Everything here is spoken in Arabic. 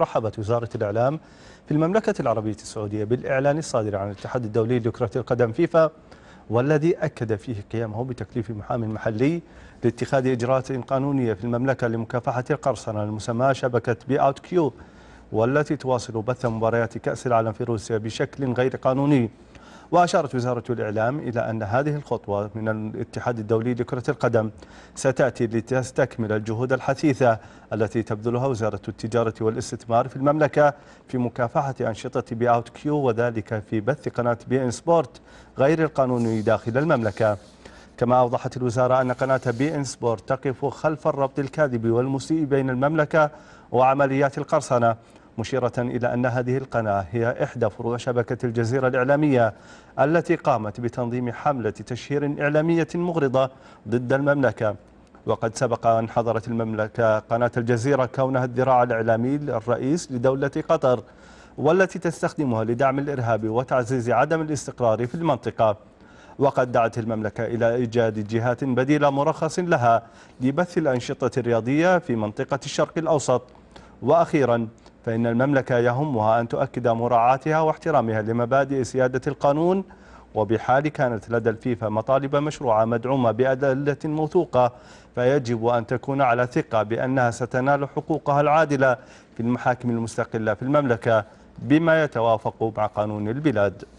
رحبت وزارة الإعلام في المملكة العربية السعودية بالإعلان الصادر عن الاتحاد الدولي لكرة القدم فيفا والذي أكد فيه قيامه بتكليف محام محلي لاتخاذ إجراءات قانونية في المملكة لمكافحة القرصنة المسماة شبكة بي أوت كيو والتي تواصل بث مباريات كأس العالم في روسيا بشكل غير قانوني وأشارت وزارة الإعلام إلى أن هذه الخطوة من الاتحاد الدولي لكرة القدم ستأتي لتستكمل الجهود الحثيثة التي تبذلها وزارة التجارة والاستثمار في المملكة في مكافحة أنشطة بي أوت كيو وذلك في بث قناة بي إن سبورت غير القانوني داخل المملكة كما أوضحت الوزارة أن قناة بي إن سبورت تقف خلف الربط الكاذب والمسيء بين المملكة وعمليات القرصنة مشيرة إلى أن هذه القناة هي إحدى فروع شبكة الجزيرة الإعلامية التي قامت بتنظيم حملة تشهير إعلامية مغرضة ضد المملكة وقد سبق أن حضرت المملكة قناة الجزيرة كونها الذراع الإعلامي الرئيس لدولة قطر والتي تستخدمها لدعم الإرهاب وتعزيز عدم الاستقرار في المنطقة وقد دعت المملكة إلى إيجاد جهات بديلة مرخص لها لبث الأنشطة الرياضية في منطقة الشرق الأوسط وأخيراً فإن المملكة يهمها أن تؤكد مراعاتها واحترامها لمبادئ سيادة القانون وبحال كانت لدى الفيفا مطالب مشروعة مدعومة بأدلة موثوقة فيجب أن تكون على ثقة بأنها ستنال حقوقها العادلة في المحاكم المستقلة في المملكة بما يتوافق مع قانون البلاد